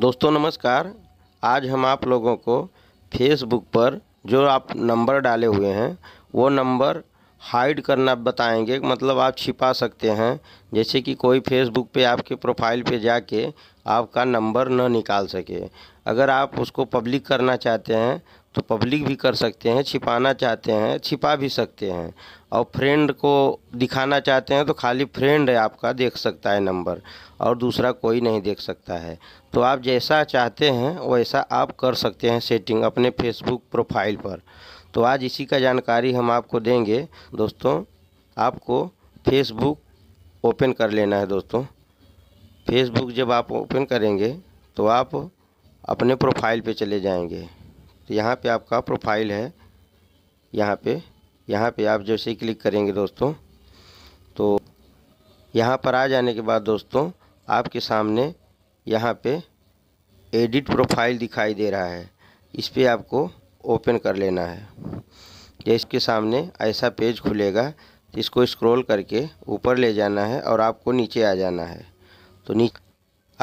दोस्तों नमस्कार आज हम आप लोगों को फेसबुक पर जो आप नंबर डाले हुए हैं वो नंबर हाइड करना बताएंगे मतलब आप छिपा सकते हैं जैसे कि कोई फेसबुक पे आपके प्रोफाइल पे जाके आपका नंबर न निकाल सके अगर आप उसको पब्लिक करना चाहते हैं तो पब्लिक भी कर सकते हैं छिपाना चाहते हैं छिपा भी सकते हैं और फ्रेंड को दिखाना चाहते हैं तो खाली फ्रेंड है आपका देख सकता है नंबर और दूसरा कोई नहीं देख सकता है तो आप जैसा चाहते हैं वैसा आप कर सकते हैं सेटिंग अपने फेसबुक प्रोफाइल पर तो आज इसी का जानकारी हम आपको देंगे दोस्तों आपको फेसबुक ओपन कर लेना है दोस्तों फेसबुक जब आप ओपन करेंगे तो आप अपने प्रोफाइल पे चले जाएंगे तो यहाँ पे आपका प्रोफाइल है यहाँ पे यहाँ पे आप जैसे क्लिक करेंगे दोस्तों तो यहाँ पर आ जाने के बाद दोस्तों आपके सामने यहाँ पे एडिट प्रोफाइल दिखाई दे रहा है इस पर आपको ओपन कर लेना है ये इसके सामने ऐसा पेज खुलेगा तो इसको स्क्रॉल करके ऊपर ले जाना है और आपको नीचे आ जाना है तो नीचे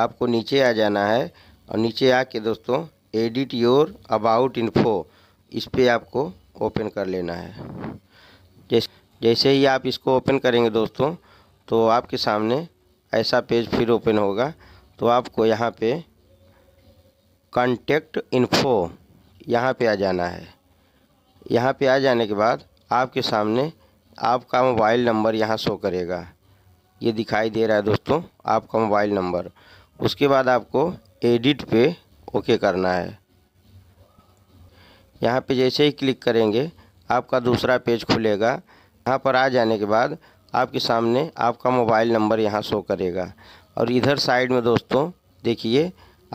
आपको नीचे आ जाना है और नीचे आके दोस्तों एडिट योर अबाउट इन्फो इस पर आपको ओपन कर लेना है जैसे जैसे ही आप इसको ओपन करेंगे दोस्तों तो आपके सामने ऐसा पेज फिर ओपन होगा तो आपको यहाँ पे कॉन्टेक्ट इन्फो यहाँ पे आ जाना है यहाँ पे आ जाने के बाद आपके सामने आपका मोबाइल नंबर यहाँ शो करेगा ये दिखाई दे रहा है दोस्तों आपका मोबाइल नंबर उसके बाद आपको एडिट पे ओके करना है यहाँ पे जैसे ही क्लिक करेंगे आपका दूसरा पेज खुलेगा यहाँ पर आ जाने के बाद आपके सामने आपका मोबाइल नंबर यहाँ शो करेगा और इधर साइड में दोस्तों देखिए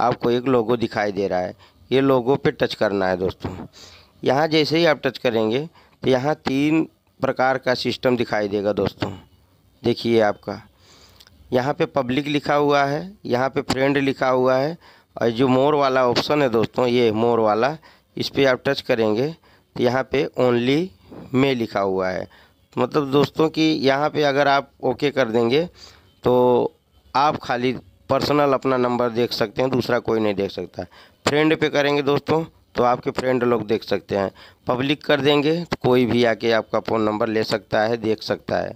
आपको एक लोगो दिखाई दे रहा है ये लोगो पे टच करना है दोस्तों यहाँ जैसे ही आप टच करेंगे तो यहाँ तीन प्रकार का सिस्टम दिखाई देगा दोस्तों देखिए आपका यहाँ पे पब्लिक लिखा हुआ है यहाँ पे फ्रेंड लिखा हुआ है और जो मोर वाला ऑप्शन है दोस्तों ये मोर वाला इस पर आप टच करेंगे तो यहाँ पे ओनली मे लिखा हुआ है मतलब दोस्तों कि यहाँ पे अगर आप ओके कर देंगे तो आप खाली पर्सनल अपना नंबर देख सकते हैं दूसरा कोई नहीं देख सकता फ्रेंड पे करेंगे दोस्तों तो आपके फ्रेंड लोग देख सकते हैं पब्लिक कर देंगे तो कोई भी आके आपका फ़ोन नंबर ले सकता है देख सकता है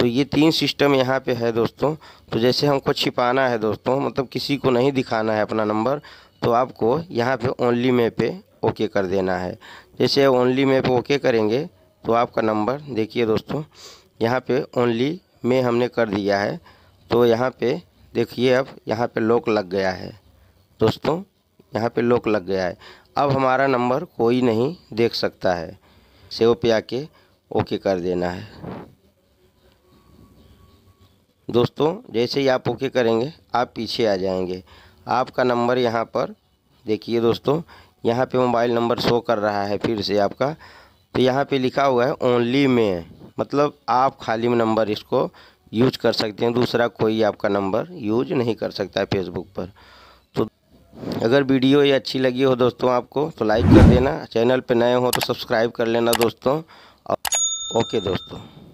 तो ये तीन सिस्टम यहाँ पे है दोस्तों तो जैसे हमको छिपाना है दोस्तों मतलब किसी को नहीं दिखाना है अपना नंबर तो आपको यहाँ पे ओनली मैप पे ओके कर देना है जैसे ओनली मैप पे ओके करेंगे तो आपका नंबर देखिए दोस्तों यहाँ पे ओनली में हमने कर दिया है तो यहाँ पे देखिए अब यहाँ पे लॉक लग गया है दोस्तों यहाँ पे लॉक लग गया है अब हमारा नंबर कोई नहीं देख सकता है सेव पे आके ओके कर देना है दोस्तों जैसे ही आप ओके करेंगे आप पीछे आ जाएंगे आपका नंबर यहाँ पर देखिए दोस्तों यहाँ पे मोबाइल नंबर शो कर रहा है फिर से आपका तो यहाँ पे लिखा हुआ है ओनली में मतलब आप खाली नंबर इसको यूज कर सकते हैं दूसरा कोई आपका नंबर यूज नहीं कर सकता है फेसबुक पर तो अगर वीडियो ये अच्छी लगी हो दोस्तों आपको तो लाइक कर देना चैनल पर नए हो तो सब्सक्राइब कर लेना दोस्तों ओके दोस्तों